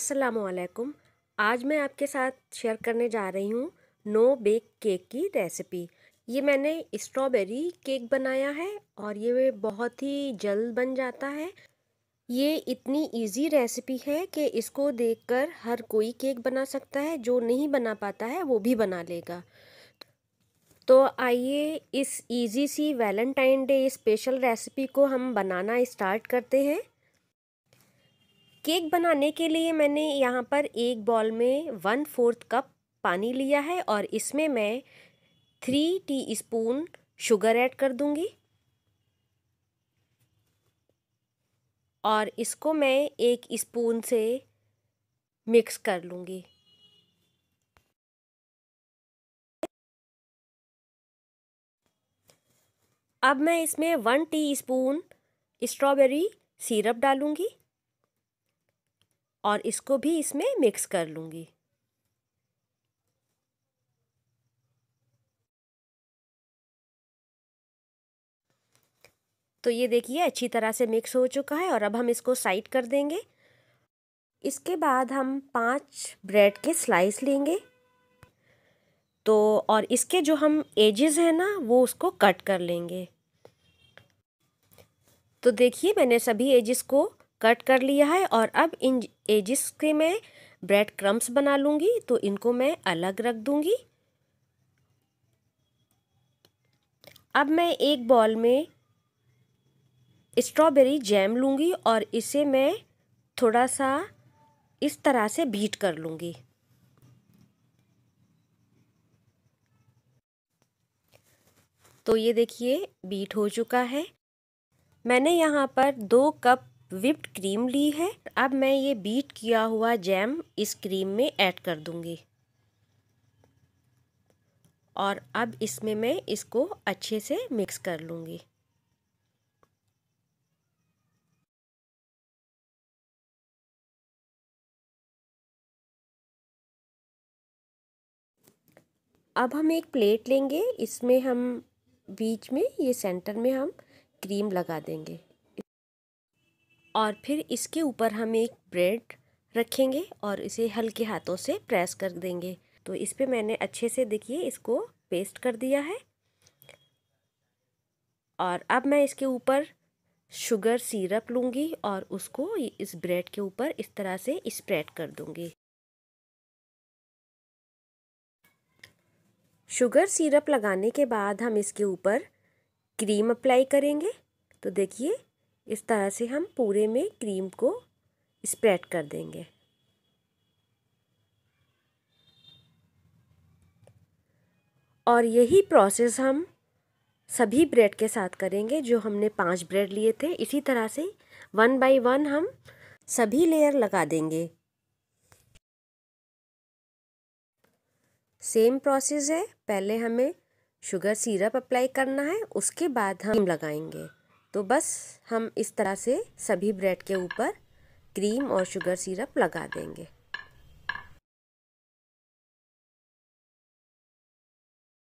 असलकुम आज मैं आपके साथ शेयर करने जा रही हूँ नो बेक केक की रेसिपी ये मैंने स्ट्रॉबेरी केक बनाया है और ये बहुत ही जल्द बन जाता है ये इतनी इजी रेसिपी है कि इसको देखकर हर कोई केक बना सकता है जो नहीं बना पाता है वो भी बना लेगा तो आइए इस इजी सी वैलेंटाइन डे स्पेशल रेसिपी को हम बनाना स्टार्ट करते हैं केक बनाने के लिए मैंने यहाँ पर एक बॉल में वन फोर्थ कप पानी लिया है और इसमें मैं three teaspoon sugar add कर दूँगी और इसको मैं एक स्पून से मिक्स कर लूँगी अब मैं इसमें one teaspoon strawberry syrup डालूँगी और इसको भी इसमें मिक्स कर लूँगी तो ये देखिए अच्छी तरह से मिक्स हो चुका है और अब हम इसको साइड कर देंगे इसके बाद हम पांच ब्रेड के स्लाइस लेंगे तो और इसके जो हम एजेस हैं ना वो उसको कट कर लेंगे तो देखिए मैंने सभी एजेस को कट कर लिया है और अब इन एजिस के मैं ब्रेड क्रम्स बना लूँगी तो इनको मैं अलग रख दूँगी अब मैं एक बॉल में स्ट्रॉबेरी जैम लूँगी और इसे मैं थोड़ा सा इस तरह से बीट कर लूँगी तो ये देखिए बीट हो चुका है मैंने यहाँ पर दो कप विप्ड क्रीम ली है अब मैं ये बीट किया हुआ जैम इस क्रीम में ऐड कर दूंगी और अब इसमें मैं इसको अच्छे से मिक्स कर लूँगी अब हम एक प्लेट लेंगे इसमें हम बीच में ये सेंटर में हम क्रीम लगा देंगे और फिर इसके ऊपर हम एक ब्रेड रखेंगे और इसे हल्के हाथों से प्रेस कर देंगे तो इस पर मैंने अच्छे से देखिए इसको पेस्ट कर दिया है और अब मैं इसके ऊपर शुगर सिरप लूँगी और उसको इस ब्रेड के ऊपर इस तरह से स्प्रेड कर दूँगी शुगर सिरप लगाने के बाद हम इसके ऊपर क्रीम अप्लाई करेंगे तो देखिए इस तरह से हम पूरे में क्रीम को स्प्रेड कर देंगे और यही प्रोसेस हम सभी ब्रेड के साथ करेंगे जो हमने पांच ब्रेड लिए थे इसी तरह से वन बाय वन हम सभी लेयर लगा देंगे सेम प्रोसेस है पहले हमें शुगर सिरप अप्लाई करना है उसके बाद हम लगाएंगे तो बस हम इस तरह से सभी ब्रेड के ऊपर क्रीम और शुगर सिरप लगा देंगे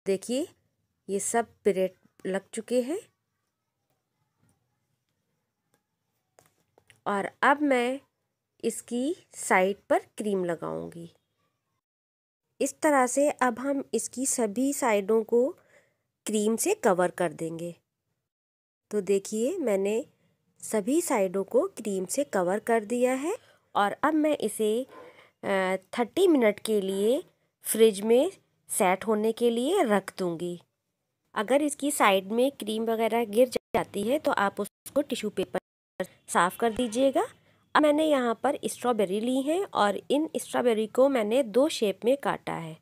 देखिए ये सब ब्रेड लग चुके हैं और अब मैं इसकी साइड पर क्रीम लगाऊंगी इस तरह से अब हम इसकी सभी साइडों को क्रीम से कवर कर देंगे तो देखिए मैंने सभी साइडों को क्रीम से कवर कर दिया है और अब मैं इसे थर्टी मिनट के लिए फ्रिज में सेट होने के लिए रख दूँगी अगर इसकी साइड में क्रीम वगैरह गिर जाती है तो आप उसको टिश्यू पेपर साफ़ कर दीजिएगा अब मैंने यहाँ पर स्ट्रॉबेरी ली है और इन स्ट्रॉबेरी को मैंने दो शेप में काटा है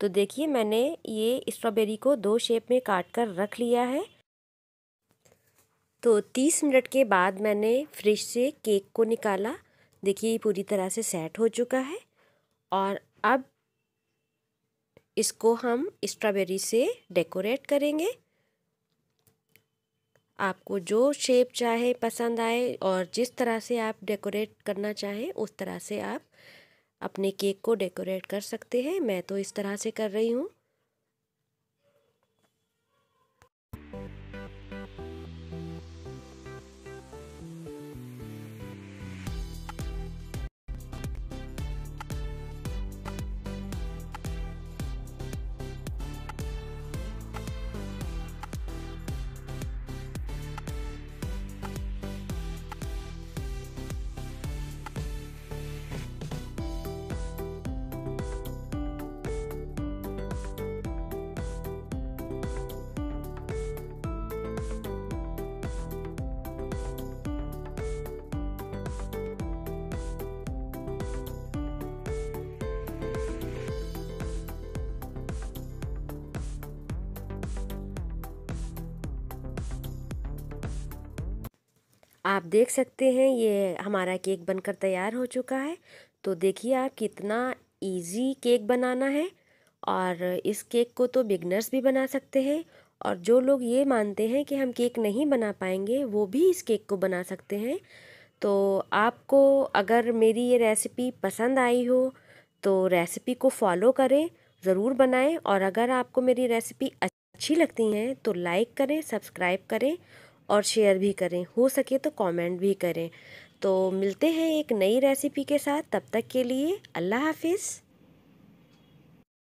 तो देखिए मैंने ये स्ट्रॉबेरी को दो शेप में काट कर रख लिया है तो तीस मिनट के बाद मैंने फ्रिज से केक को निकाला देखिए ये पूरी तरह से सेट हो चुका है और अब इसको हम स्ट्रॉबेरी से डेकोरेट करेंगे आपको जो शेप चाहे पसंद आए और जिस तरह से आप डेकोरेट करना चाहें उस तरह से आप अपने केक को डेकोरेट कर सकते हैं मैं तो इस तरह से कर रही हूँ आप देख सकते हैं ये हमारा केक बनकर तैयार हो चुका है तो देखिए आप कितना इजी केक बनाना है और इस केक को तो बिगनर्स भी बना सकते हैं और जो लोग ये मानते हैं कि हम केक नहीं बना पाएंगे वो भी इस केक को बना सकते हैं तो आपको अगर मेरी ये रेसिपी पसंद आई हो तो रेसिपी को फॉलो करें ज़रूर बनाएं और अगर आपको मेरी रेसिपी अच्छी लगती हैं तो लाइक करें सब्सक्राइब करें और शेयर भी करें हो सके तो कमेंट भी करें तो मिलते हैं एक नई रेसिपी के साथ तब तक के लिए अल्लाह हाफिज़